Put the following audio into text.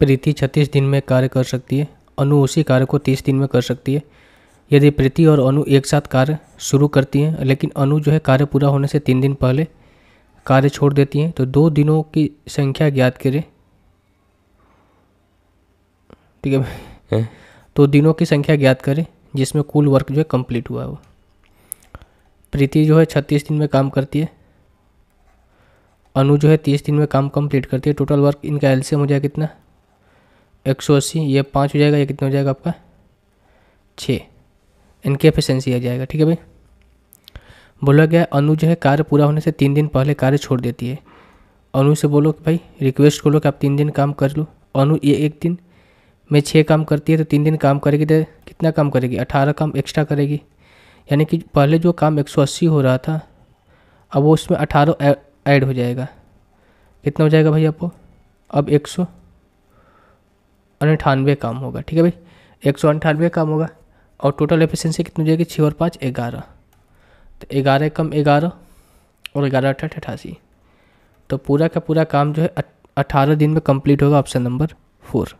प्रीति छत्तीस दिन में कार्य कर सकती है अनु उसी कार्य को तीस दिन में कर सकती है यदि प्रीति और अनु एक साथ कार्य शुरू करती हैं लेकिन अनु जो है कार्य पूरा होने से तीन दिन पहले कार्य छोड़ देती हैं तो दो दिनों की संख्या ज्ञात करें ठीक है, तो दिनों की संख्या ज्ञात करें जिसमें कुल वर्क जो है कंप्लीट हुआ है वो प्रीति जो है छत्तीस दिन में काम करती है अनु जो है तीस दिन में काम कंप्लीट करती है टोटल वर्क इनका एलसीएम हो जाएगा कितना एक सौ अस्सी ये पाँच हो जाएगा ये कितना हो जाएगा आपका छः इनके एफिशेंसी आ जाएगा ठीक है भाई बोला गया अनु जो है कार्य पूरा होने से तीन दिन पहले कार्य छोड़ देती है अनु से बोलो कि भाई रिक्वेस्ट करो कि आप तीन दिन काम कर लो अनु ये एक दिन में छः काम करती है तो तीन दिन काम करेगी तो कितना काम करेगी अठारह काम एक्स्ट्रा करेगी यानी कि पहले जो काम एक सौ अस्सी हो रहा था अब वो उसमें अठारह ऐड हो जाएगा कितना हो जाएगा भाई आपको अब एक सौ अठानवे काम होगा ठीक है भाई एक सौ अंठानवे काम होगा और टोटल एफिशिएंसी कितनी हो जाएगी छः और पाँच ग्यारह तो ग्यारह कम ग्यारह और ग्यारह अठाठ अठासी तो पूरा का पूरा काम जो है अठारह दिन में कंप्लीट होगा ऑप्शन नंबर फोर